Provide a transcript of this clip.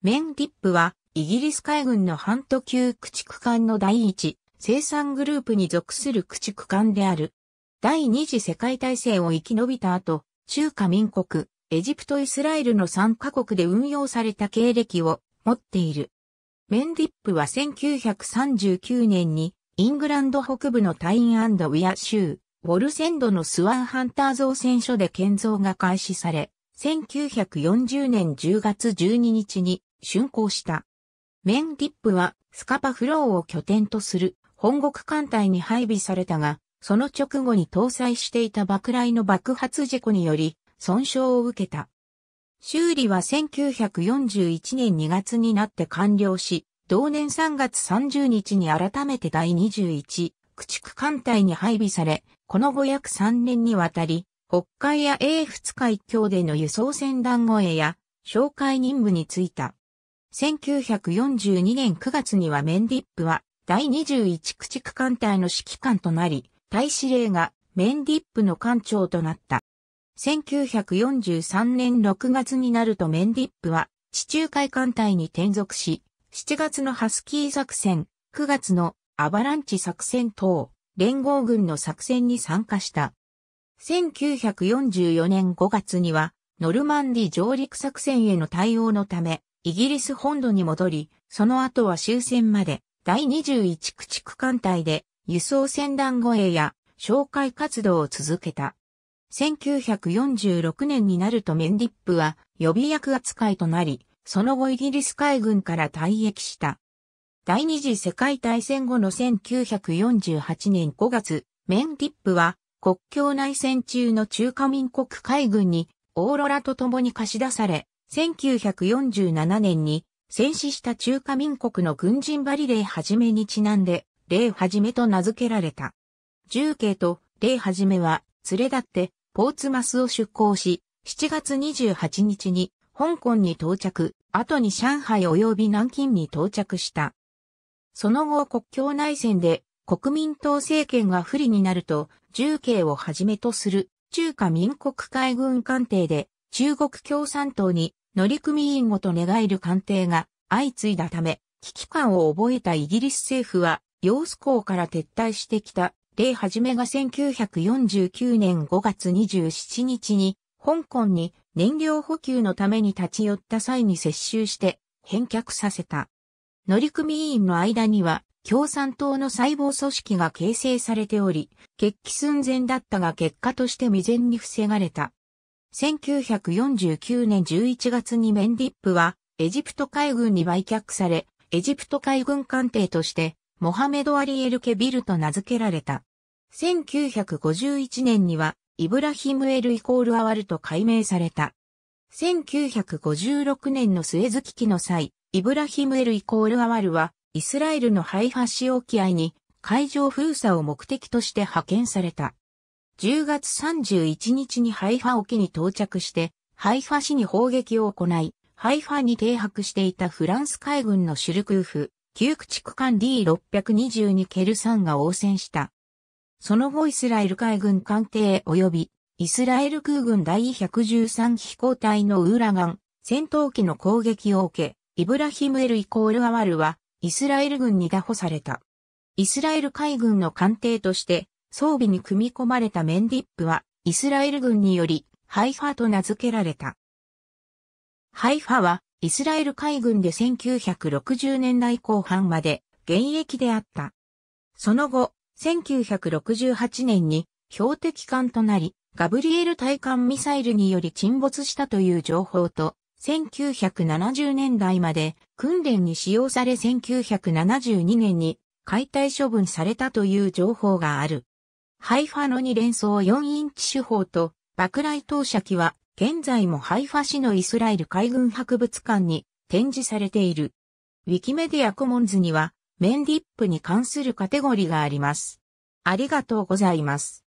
メンディップは、イギリス海軍の半途級駆逐艦の第一、生産グループに属する駆逐艦である。第二次世界大戦を生き延びた後、中華民国、エジプトイスラエルの3カ国で運用された経歴を持っている。メンディップは1939年に、イングランド北部のタインウィア州、ウォルセンドのスワンハンター造船所で建造が開始され、1940年10月12日に竣工した。メンディップはスカパフローを拠点とする本国艦隊に配備されたが、その直後に搭載していた爆雷の爆発事故により損傷を受けた。修理は1941年2月になって完了し、同年3月30日に改めて第21駆逐艦隊に配備され、この後約3年にわたり、北海や英仏海峡での輸送船団護衛や紹介任務に就いた。1942年9月にはメンディップは第21駆逐艦隊の指揮官となり、大司令がメンディップの艦長となった。1943年6月になるとメンディップは地中海艦隊に転属し、7月のハスキー作戦、9月のアバランチ作戦等、連合軍の作戦に参加した。1944年5月には、ノルマンディ上陸作戦への対応のため、イギリス本土に戻り、その後は終戦まで第21駆逐艦隊で輸送船団護衛や紹介活動を続けた。1946年になるとメンディップは予備役扱いとなり、その後イギリス海軍から退役した。第二次世界大戦後の1948年5月、メンディップは国境内戦中の中華民国海軍にオーロラと共に貸し出され、1947年に戦死した中華民国の軍人バリレーはじめにちなんで、レイはじめと名付けられた。重慶とレイはじめは、連れ立ってポーツマスを出港し、7月28日に香港に到着、後に上海及び南京に到着した。その後国境内戦で国民党政権が不利になると、重慶をはじめとする中華民国海軍艦艇で中国共産党に乗組員ごと寝返る艦艇が相次いだため、危機感を覚えたイギリス政府は、ー子港から撤退してきた、例始めが1949年5月27日に、香港に燃料補給のために立ち寄った際に接収して返却させた。乗組員の間には共産党の細胞組織が形成されており、決起寸前だったが結果として未然に防がれた。1949年11月にメンディップはエジプト海軍に売却され、エジプト海軍艦艇としてモハメド・アリエル・ケビルと名付けられた。1951年にはイブラヒム・エル・イコール・アワルと改名された。1956年のスエズ危機の際、イブラヒム・エル・イコール・アワルはイスラエルのハイハシ沖合に海上封鎖を目的として派遣された。10月31日にハイファ沖に到着して、ハイファ市に砲撃を行い、ハイファに停泊していたフランス海軍のシュルクーフ、旧駆逐艦 D622 ケルサンが応戦した。その後イスラエル海軍艦艇及びイスラエル空軍第113飛行隊のウーラガン、戦闘機の攻撃を受け、イブラヒムエルイコールアワルは、イスラエル軍に打捕された。イスラエル海軍の艦艇として、装備に組み込まれたメンディップは、イスラエル軍により、ハイファと名付けられた。ハイファは、イスラエル海軍で1960年代後半まで、現役であった。その後、1968年に、標的艦となり、ガブリエル対艦ミサイルにより沈没したという情報と、1970年代まで訓練に使用され1972年に解体処分されたという情報がある。ハイファの2連装4インチ手法と爆雷投射機は現在もハイファ市のイスラエル海軍博物館に展示されている。ウィキメディアコモンズにはメンディップに関するカテゴリがあります。ありがとうございます。